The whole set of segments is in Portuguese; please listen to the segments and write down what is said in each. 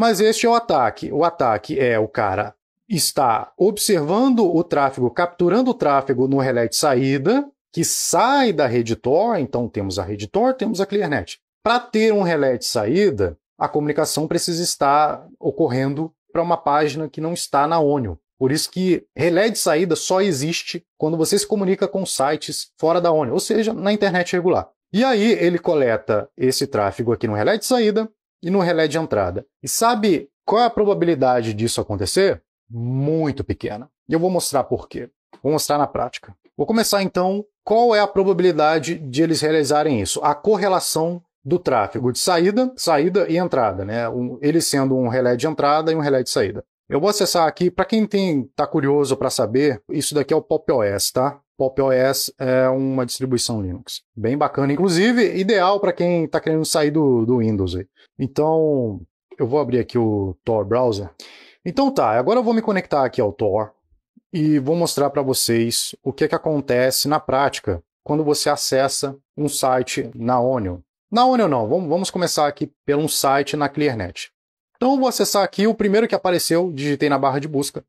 Mas este é o ataque. O ataque é o cara está observando o tráfego, capturando o tráfego no relé de saída, que sai da rede Tor, então temos a rede Tor, temos a ClearNet. Para ter um relé de saída, a comunicação precisa estar ocorrendo para uma página que não está na ONU. Por isso que relé de saída só existe quando você se comunica com sites fora da ONU, ou seja, na internet regular. E aí ele coleta esse tráfego aqui no relé de saída, e no relé de entrada. E sabe qual é a probabilidade disso acontecer? Muito pequena. E eu vou mostrar por quê. Vou mostrar na prática. Vou começar então qual é a probabilidade de eles realizarem isso, a correlação do tráfego de saída, saída e entrada, né? Um, ele sendo um relé de entrada e um relé de saída. Eu vou acessar aqui, para quem tem, tá curioso para saber, isso daqui é o Pop OS, tá? Pop OS é uma distribuição Linux. Bem bacana, inclusive, ideal para quem está querendo sair do, do Windows aí. Então, eu vou abrir aqui o Tor Browser. Então tá, agora eu vou me conectar aqui ao Tor e vou mostrar para vocês o que, é que acontece na prática quando você acessa um site na Onion. Na Onion não, vamos, começar aqui pelo um site na ClearNet. Então eu vou acessar aqui o primeiro que apareceu, digitei na barra de busca,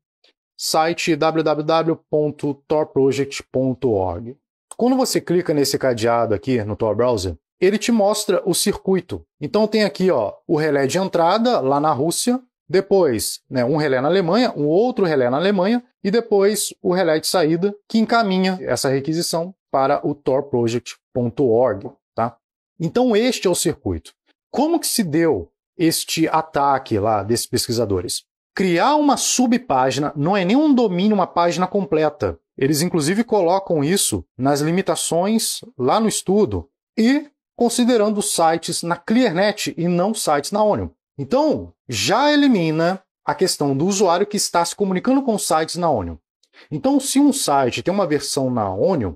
site www.torproject.org. Quando você clica nesse cadeado aqui no Tor Browser, ele te mostra o circuito. Então tem aqui ó, o relé de entrada lá na Rússia, depois né, um relé na Alemanha, um outro relé na Alemanha, e depois o relé de saída que encaminha essa requisição para o torproject.org. Tá? Então este é o circuito. Como que se deu este ataque lá desses pesquisadores? Criar uma subpágina não é nem um domínio, uma página completa. Eles inclusive colocam isso nas limitações lá no estudo. E considerando sites na ClearNet e não sites na Onion. Então, já elimina a questão do usuário que está se comunicando com sites na Onion. Então, se um site tem uma versão na Onion,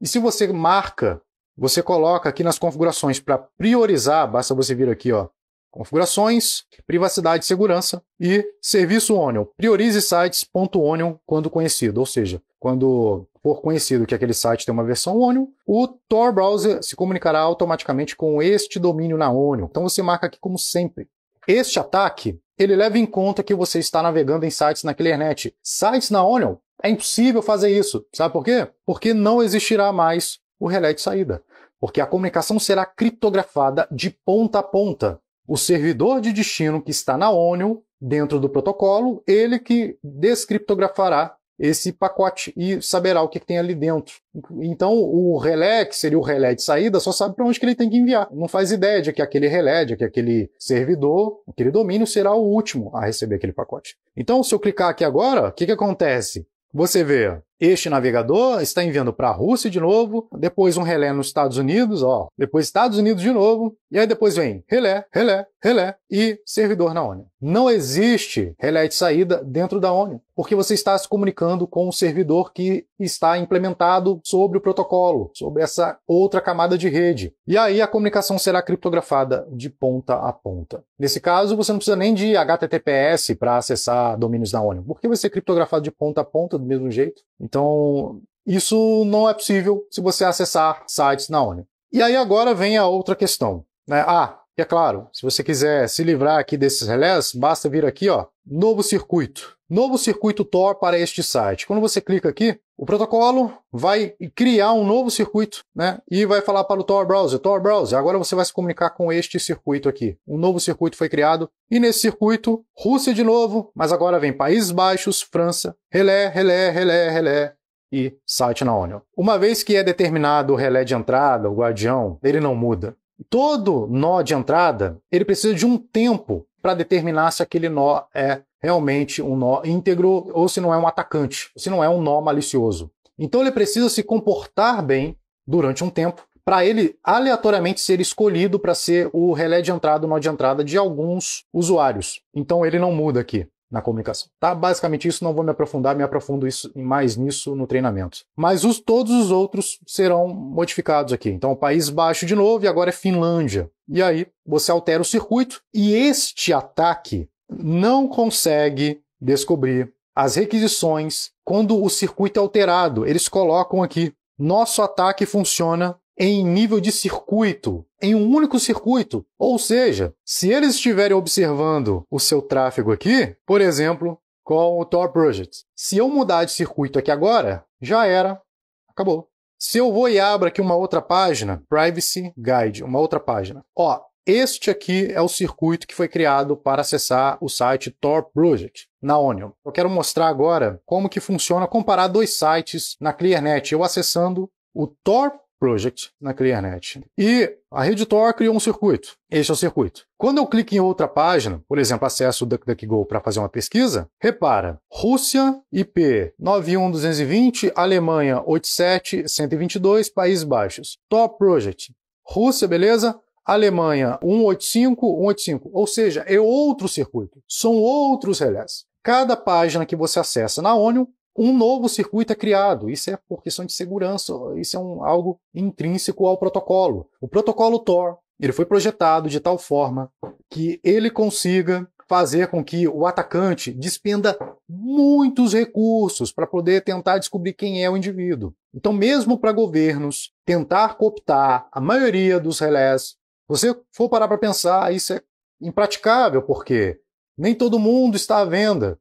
e se você marca, você coloca aqui nas configurações para priorizar, basta você vir aqui, ó, configurações, privacidade e segurança e serviço Onion. Priorize sites.onion quando conhecido, ou seja, quando for conhecido que aquele site tem uma versão ONU, o Tor Browser se comunicará automaticamente com este domínio na ONU. Então você marca aqui como sempre. Este ataque, ele leva em conta que você está navegando em sites na ClearNet. Sites na ONU, é impossível fazer isso. Sabe por quê? Porque não existirá mais o relé de saída. Porque a comunicação será criptografada de ponta a ponta. O servidor de destino que está na ONU, dentro do protocolo, ele que descriptografará esse pacote e saberá o que, que, tem ali dentro. Então, o relé, que seria o relé de saída, só sabe para onde que ele tem que enviar. Não faz ideia de que aquele relé, de que aquele servidor, aquele domínio será o último a receber aquele pacote. Então, se eu clicar aqui agora, o que, que acontece? Você vê, este navegador está enviando para a Rússia de novo, depois um relé nos Estados Unidos, ó, depois Estados Unidos de novo, e aí depois vem relé, relé, relé e servidor na ONU. Não existe relé de saída dentro da ONU, porque você está se comunicando com o um servidor que está implementado sobre o protocolo, sobre essa outra camada de rede. E aí a comunicação será criptografada de ponta a ponta. Nesse caso, você não precisa nem de HTTPS para acessar domínios da ONU, porque vai ser criptografado de ponta a ponta do mesmo jeito. Então, isso não é possível se você acessar sites na ONU. E aí agora vem a outra questão. Né? Ah, e é claro, se você quiser se livrar aqui desses relés, basta vir aqui, ó, novo circuito. Novo circuito Tor para este site. Quando você clica aqui, o protocolo vai criar um novo circuito, né? E vai falar para o Tor Browser, Tor Browser, agora você vai se comunicar com este circuito aqui. Um novo circuito foi criado e nesse circuito, Rússia de novo, mas agora vem Países Baixos, França, relé, relé, relé, relé, e site na Onion. Uma vez que é determinado o relé de entrada, o guardião, ele não muda. Todo nó de entrada, ele precisa de um tempo para determinar se aquele nó é realmente um nó íntegro ou se não é um atacante, se não é um nó malicioso. Então ele precisa se comportar bem durante um tempo para ele aleatoriamente ser escolhido para ser o relé de entrada, o nó de entrada de alguns usuários. Então ele não muda aqui na comunicação. Tá? Basicamente isso, não vou me aprofundar, me aprofundo isso, mais nisso no treinamento. Mas os, todos os outros serão modificados aqui. Então, País Baixo de novo e agora é Finlândia. E aí você altera o circuito e este ataque não consegue descobrir as requisições quando o circuito é alterado. Eles colocam aqui: nosso ataque funciona em nível de circuito, em um único circuito. Ou seja, se eles estiverem observando o seu tráfego aqui, por exemplo, com o Tor Project, se eu mudar de circuito aqui agora, já era, acabou. Se eu vou e abro aqui uma outra página, Privacy Guide, uma outra página, ó, este aqui é o circuito que foi criado para acessar o site Tor Project na Onion. Eu quero mostrar agora como que funciona comparar dois sites na ClearNet, eu acessando o Tor Project na ClearNet. E a rede Tor criou um circuito. Este é o circuito. Quando eu clico em outra página, por exemplo, acesso o DuckDuckGo para fazer uma pesquisa, repara, Rússia, IP 91220, Alemanha 87122, Países Baixos. Tor Project. Rússia, beleza? Alemanha 185, 185. Ou seja, é outro circuito. São outros relés. Cada página que você acessa na ONU, um novo circuito é criado. Isso é por questão de segurança, isso é um, algo intrínseco ao protocolo. O protocolo Tor ele foi projetado de tal forma que ele consiga fazer com que o atacante despenda muitos recursos para poder tentar descobrir quem é o indivíduo. Então, mesmo para governos tentar cooptar a maioria dos relés você for parar para pensar, isso é impraticável, porque nem todo mundo está à venda.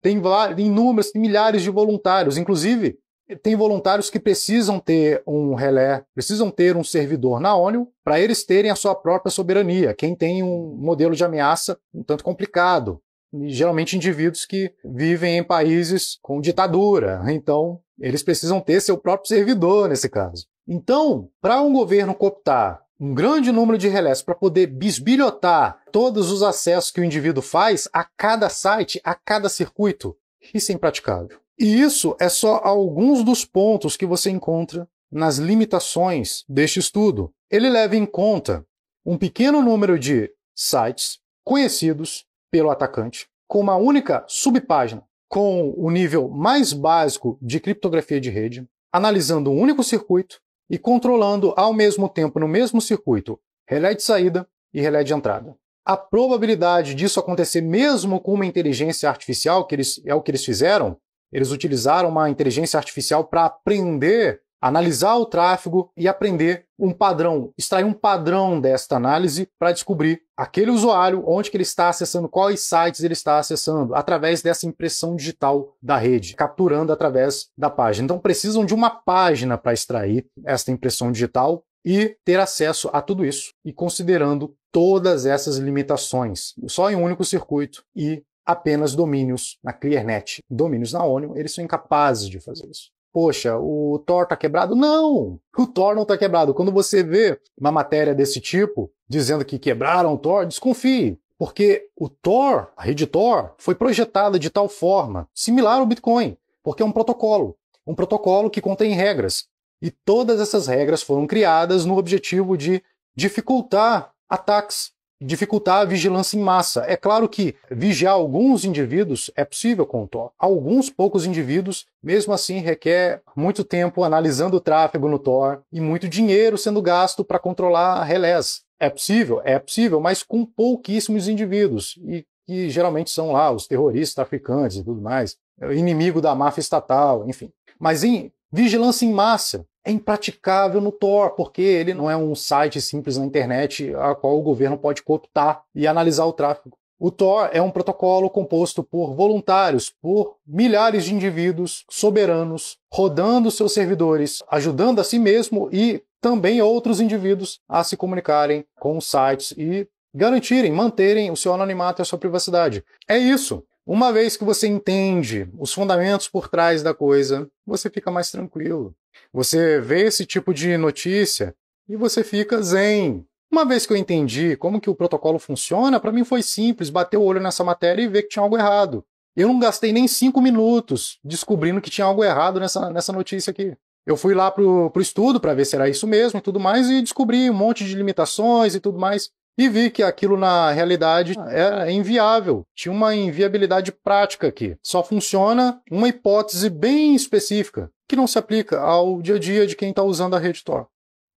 Tem inúmeros, tem milhares de voluntários, inclusive tem voluntários que precisam ter um relé, precisam ter um servidor na ONU para eles terem a sua própria soberania. Quem tem um modelo de ameaça um tanto complicado, geralmente indivíduos que vivem em países com ditadura, então eles precisam ter seu próprio servidor nesse caso. Então, para um governo cooptar um grande número de relés para poder bisbilhotar todos os acessos que o indivíduo faz a cada site, a cada circuito. Isso é impraticável. E isso é só alguns dos pontos que você encontra nas limitações deste estudo. Ele leva em conta um pequeno número de sites conhecidos pelo atacante, com uma única subpágina, com o nível mais básico de criptografia de rede, analisando um único circuito e controlando ao mesmo tempo no mesmo circuito relé de saída e relé de entrada. A probabilidade disso acontecer mesmo com uma inteligência artificial, que eles, é o que eles fizeram, eles utilizaram uma inteligência artificial para aprender analisar o tráfego e aprender um padrão, extrair um padrão desta análise para descobrir aquele usuário, onde que ele está acessando, quais sites ele está acessando, através dessa impressão digital da rede, capturando através da página. Então precisam de uma página para extrair esta impressão digital e ter acesso a tudo isso e considerando todas essas limitações, só em um único circuito e apenas domínios na ClearNet. Domínios na ONU, eles são incapazes de fazer isso poxa, o Thor tá quebrado? Não! O Thor não tá quebrado. Quando você vê uma matéria desse tipo, dizendo que quebraram o Thor, desconfie. Porque o Thor, a rede Thor, foi projetada de tal forma, similar ao Bitcoin, porque é um protocolo. Um protocolo que contém regras. E todas essas regras foram criadas no objetivo de dificultar ataques dificultar a vigilância em massa. É claro que vigiar alguns indivíduos é possível com o TOR. Alguns poucos indivíduos, mesmo assim, requer muito tempo analisando o tráfego no TOR e muito dinheiro sendo gasto para controlar a relés. É possível? É possível, mas com pouquíssimos indivíduos, e que geralmente são lá os terroristas, traficantes e tudo mais, inimigo da máfia estatal, enfim. Mas em vigilância em massa, é impraticável no Tor, porque ele não é um site simples na internet a qual o governo pode cooptar e analisar o tráfego. O Tor é um protocolo composto por voluntários, por milhares de indivíduos soberanos, rodando seus servidores, ajudando a si mesmo e também outros indivíduos a se comunicarem com os sites e garantirem, manterem o seu anonimato e a sua privacidade. É isso. Uma vez que você entende os fundamentos por trás da coisa, você fica mais tranquilo. Você vê esse tipo de notícia e você fica zen. Uma vez que eu entendi como que o protocolo funciona, para mim foi simples bater o olho nessa matéria e ver que tinha algo errado. Eu não gastei nem cinco minutos descobrindo que tinha algo errado nessa, nessa notícia aqui. Eu fui lá pro, pro estudo para ver se era isso mesmo e tudo mais e descobri um monte de limitações e tudo mais e vi que aquilo na realidade era é inviável, tinha uma inviabilidade prática aqui. Só funciona uma hipótese bem específica, que não se aplica ao dia a dia de quem está usando a rede Tor.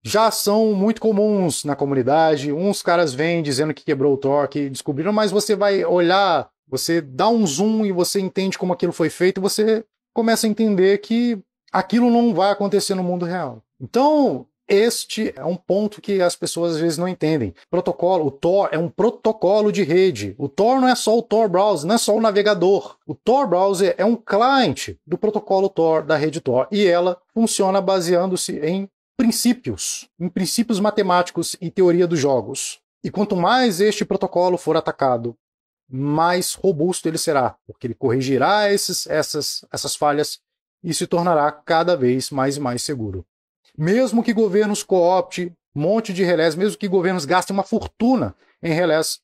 Já são muito comuns na comunidade, uns caras vêm dizendo que quebrou o Tor, que descobriram, mas você vai olhar, você dá um zoom e você entende como aquilo foi feito, e você começa a entender que aquilo não vai acontecer no mundo real. Então, este é um ponto que as pessoas às vezes não entendem. Protocolo, o Tor é um protocolo de rede. O Tor não é só o Tor browser, não é só o navegador. O Tor browser é um cliente do protocolo Tor da rede Tor e ela funciona baseando-se em princípios, em princípios matemáticos e teoria dos jogos. E quanto mais este protocolo for atacado, mais robusto ele será, porque ele corrigirá esses, essas, essas falhas e se tornará cada vez mais e mais seguro. Mesmo que governos coopte um monte de relés, mesmo que governos gastem uma fortuna em relés,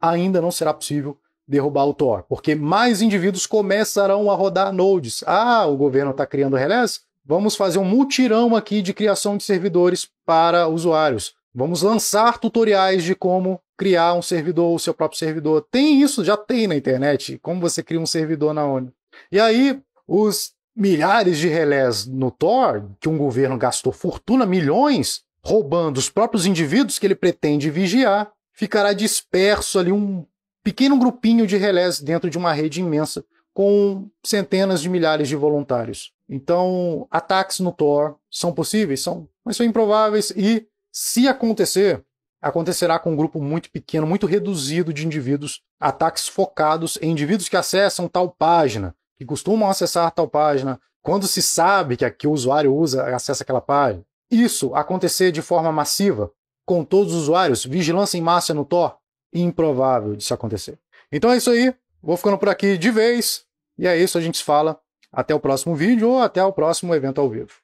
ainda não será possível derrubar o Tor, porque mais indivíduos começarão a rodar nodes. Ah, o governo está criando relés? Vamos fazer um mutirão aqui de criação de servidores para usuários. Vamos lançar tutoriais de como criar um servidor, o seu próprio servidor. Tem isso, já tem na internet, como você cria um servidor na ONU. E aí, os milhares de relés no Thor, que um governo gastou fortuna, milhões, roubando os próprios indivíduos que ele pretende vigiar, ficará disperso ali um pequeno grupinho de relés dentro de uma rede imensa com centenas de milhares de voluntários. Então, ataques no Thor são possíveis, são, mas são improváveis e se acontecer, acontecerá com um grupo muito pequeno, muito reduzido de indivíduos, ataques focados em indivíduos que acessam tal página, que costumam acessar tal página, quando se sabe que, que o usuário usa, acessa aquela página. Isso acontecer de forma massiva, com todos os usuários, vigilância em massa no Tor, improvável disso acontecer. Então é isso aí, vou ficando por aqui de vez, e é isso, a gente se fala até o próximo vídeo ou até o próximo evento ao vivo.